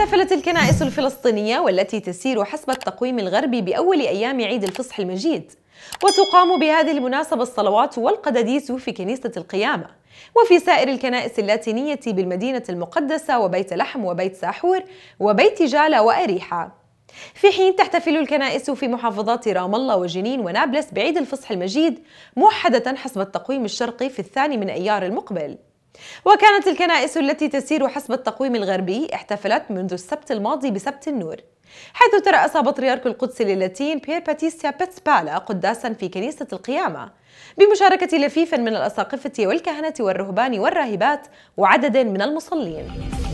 احتفلت الكنائس الفلسطينية والتي تسير حسب التقويم الغربي بأول أيام عيد الفصح المجيد وتقام بهذه المناسبة الصلوات والقداديس في كنيسة القيامة وفي سائر الكنائس اللاتينية بالمدينة المقدسة وبيت لحم وبيت ساحور وبيت جالة وأريحة في حين تحتفل الكنائس في محافظات رام الله وجنين ونابلس بعيد الفصح المجيد موحدة حسب التقويم الشرقي في الثاني من أيار المقبل وكانت الكنائس التي تسير حسب التقويم الغربي احتفلت منذ السبت الماضي بسبت النور حيث ترأس بطريرك القدس اللاتين بير باتيسيا بيتسبالا قداسا في كنيسة القيامة بمشاركة لفيف من الأساقفة والكهنة والرهبان والراهبات وعدد من المصلين